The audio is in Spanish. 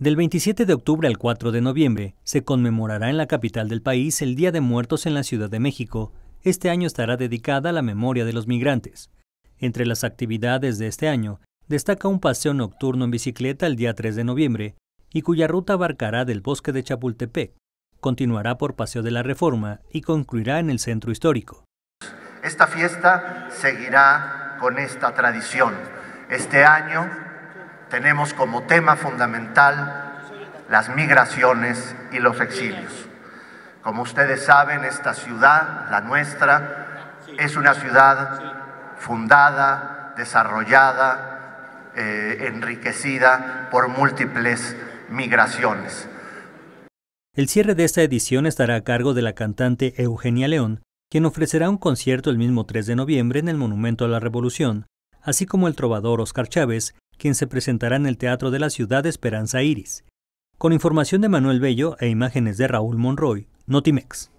Del 27 de octubre al 4 de noviembre se conmemorará en la capital del país el Día de Muertos en la Ciudad de México. Este año estará dedicada a la memoria de los migrantes. Entre las actividades de este año destaca un paseo nocturno en bicicleta el día 3 de noviembre y cuya ruta abarcará del bosque de Chapultepec, continuará por Paseo de la Reforma y concluirá en el centro histórico. Esta fiesta seguirá con esta tradición. Este año tenemos como tema fundamental las migraciones y los exilios. Como ustedes saben, esta ciudad, la nuestra, es una ciudad fundada, desarrollada, eh, enriquecida por múltiples migraciones. El cierre de esta edición estará a cargo de la cantante Eugenia León, quien ofrecerá un concierto el mismo 3 de noviembre en el Monumento a la Revolución, así como el trovador Oscar Chávez, quien se presentará en el Teatro de la Ciudad Esperanza Iris. Con información de Manuel Bello e imágenes de Raúl Monroy, Notimex.